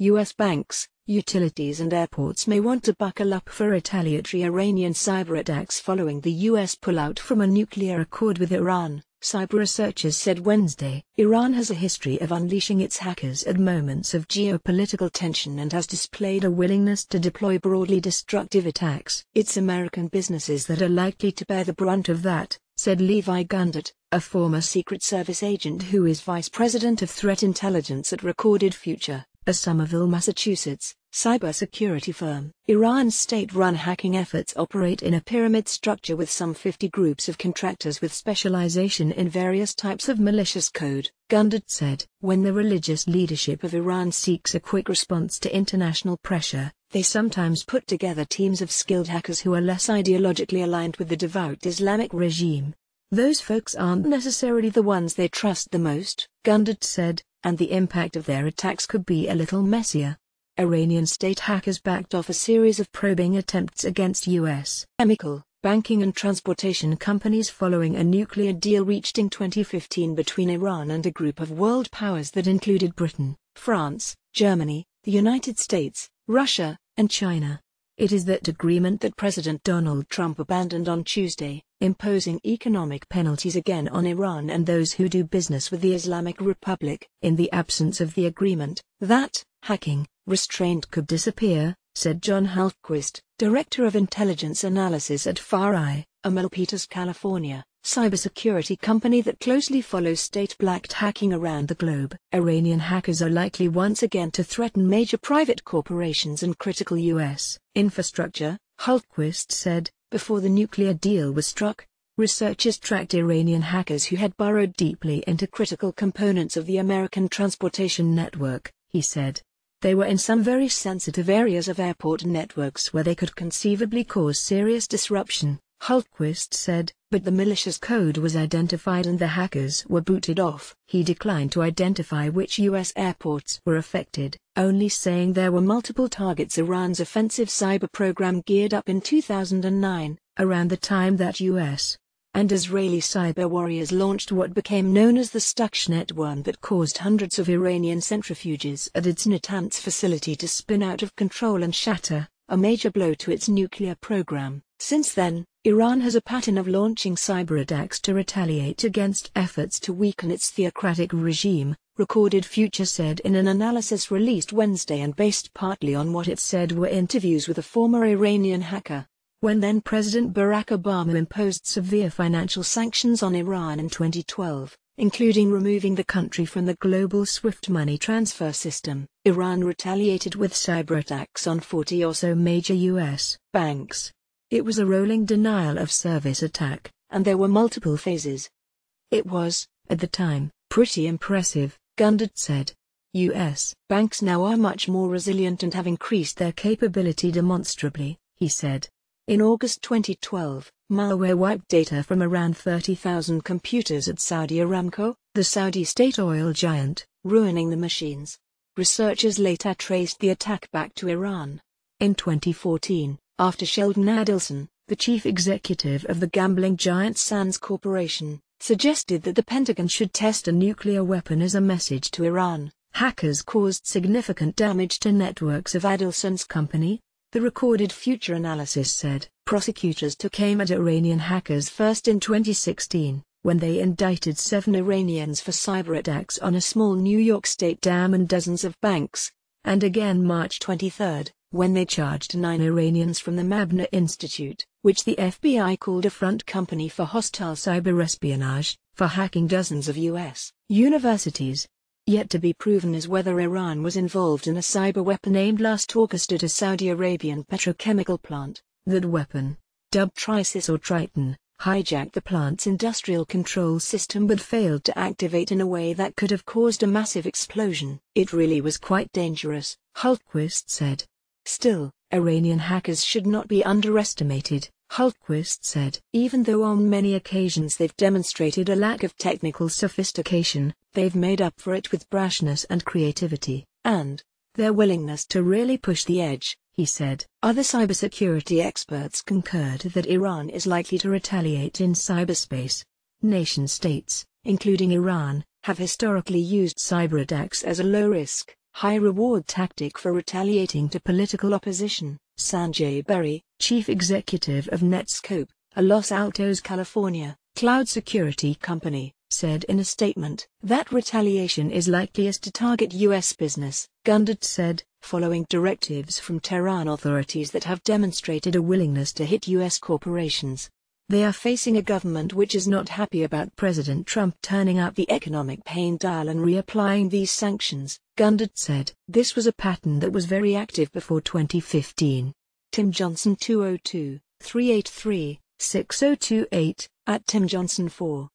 U.S. banks, utilities and airports may want to buckle up for retaliatory Iranian cyber attacks following the U.S. pullout from a nuclear accord with Iran, cyber researchers said Wednesday. Iran has a history of unleashing its hackers at moments of geopolitical tension and has displayed a willingness to deploy broadly destructive attacks. It's American businesses that are likely to bear the brunt of that, said Levi Gundert, a former Secret Service agent who is vice president of threat intelligence at Recorded Future a Somerville, Massachusetts, cybersecurity firm. Iran's state-run hacking efforts operate in a pyramid structure with some 50 groups of contractors with specialization in various types of malicious code. Gundad said, when the religious leadership of Iran seeks a quick response to international pressure, they sometimes put together teams of skilled hackers who are less ideologically aligned with the devout Islamic regime. Those folks aren't necessarily the ones they trust the most, Gundad said, and the impact of their attacks could be a little messier. Iranian state hackers backed off a series of probing attempts against U.S. chemical, banking and transportation companies following a nuclear deal reached in 2015 between Iran and a group of world powers that included Britain, France, Germany, the United States, Russia, and China. It is that agreement that President Donald Trump abandoned on Tuesday, imposing economic penalties again on Iran and those who do business with the Islamic Republic. In the absence of the agreement, that hacking restraint could disappear, said John Halfquist, director of intelligence analysis at FARI, Peters, California cybersecurity company that closely follows state-backed hacking around the globe. Iranian hackers are likely once again to threaten major private corporations and critical U.S. infrastructure, Hultquist said, before the nuclear deal was struck. Researchers tracked Iranian hackers who had burrowed deeply into critical components of the American transportation network, he said. They were in some very sensitive areas of airport networks where they could conceivably cause serious disruption. Hultquist said, but the malicious code was identified and the hackers were booted off. He declined to identify which U.S. airports were affected, only saying there were multiple targets Iran's offensive cyber program geared up in 2009, around the time that U.S. and Israeli cyber warriors launched what became known as the Stuxnet one that caused hundreds of Iranian centrifuges at its Natanz facility to spin out of control and shatter, a major blow to its nuclear program. Since then, Iran has a pattern of launching cyberattacks to retaliate against efforts to weaken its theocratic regime, Recorded Future said in an analysis released Wednesday and based partly on what it said were interviews with a former Iranian hacker. When then President Barack Obama imposed severe financial sanctions on Iran in 2012, including removing the country from the global SWIFT money transfer system, Iran retaliated with cyberattacks on 40 or so major U.S. banks. It was a rolling denial of service attack, and there were multiple phases. It was, at the time, pretty impressive, Gundert said. U.S. banks now are much more resilient and have increased their capability demonstrably, he said. In August 2012, malware wiped data from around 30,000 computers at Saudi Aramco, the Saudi state oil giant, ruining the machines. Researchers later traced the attack back to Iran. In 2014, after Sheldon Adelson, the chief executive of the gambling giant Sands Corporation, suggested that the Pentagon should test a nuclear weapon as a message to Iran, hackers caused significant damage to networks of Adelson's company, the recorded future analysis said. Prosecutors took aim at Iranian hackers first in 2016, when they indicted seven Iranians for cyber attacks on a small New York State dam and dozens of banks, and again March 23, when they charged nine Iranians from the Mabna Institute, which the FBI called a front company for hostile cyberespionage, for hacking dozens of U.S. universities. Yet to be proven is whether Iran was involved in a cyber weapon aimed last August at a Saudi Arabian petrochemical plant. That weapon, dubbed Trisis or Triton, hijacked the plant's industrial control system but failed to activate in a way that could have caused a massive explosion. It really was quite dangerous, Hultquist said. Still, Iranian hackers should not be underestimated, Hultquist said. Even though on many occasions they've demonstrated a lack of technical sophistication, they've made up for it with brashness and creativity, and their willingness to really push the edge, he said. Other cybersecurity experts concurred that Iran is likely to retaliate in cyberspace. Nation states, including Iran, have historically used cyber attacks as a low risk, high reward tactic for retaliating to political opposition. Sanjay Berry, chief executive of Netscope, a Los Altos, California, cloud security company, said in a statement that retaliation is likeliest to target U.S. business, Gundert said, following directives from Tehran authorities that have demonstrated a willingness to hit U.S. corporations. They are facing a government which is not happy about President Trump turning up the economic pain dial and reapplying these sanctions, Gundert said. This was a pattern that was very active before 2015. Tim Johnson 202, 383, 6028, at Tim Johnson 4.